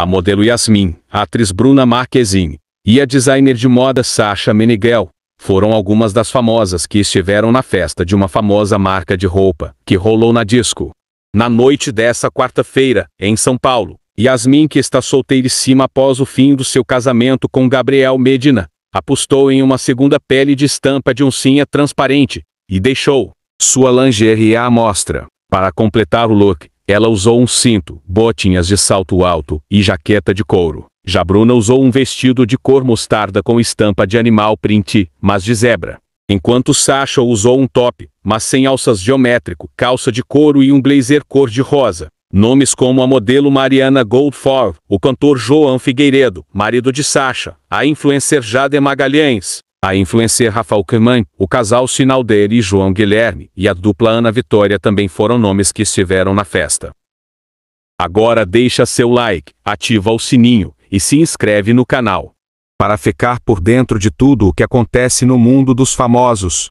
a modelo Yasmin, a atriz Bruna Marquezine e a designer de moda Sasha Meneghel, foram algumas das famosas que estiveram na festa de uma famosa marca de roupa, que rolou na disco. Na noite dessa quarta-feira, em São Paulo, Yasmin, que está solteiríssima após o fim do seu casamento com Gabriel Medina, apostou em uma segunda pele de estampa de uncinha transparente, e deixou sua lingerie à mostra. Para completar o look, ela usou um cinto, botinhas de salto alto e jaqueta de couro. Já Bruna usou um vestido de cor mostarda com estampa de animal print, mas de zebra. Enquanto Sasha usou um top, mas sem alças geométrico, calça de couro e um blazer cor-de-rosa. Nomes como a modelo Mariana Goldfarb, o cantor João Figueiredo, marido de Sasha, a influencer Jade Magalhães, a influencer Rafael Kerman, o casal Sinalder e João Guilherme, e a dupla Ana Vitória também foram nomes que estiveram na festa. Agora deixa seu like, ativa o sininho e se inscreve no canal. Para ficar por dentro de tudo o que acontece no mundo dos famosos.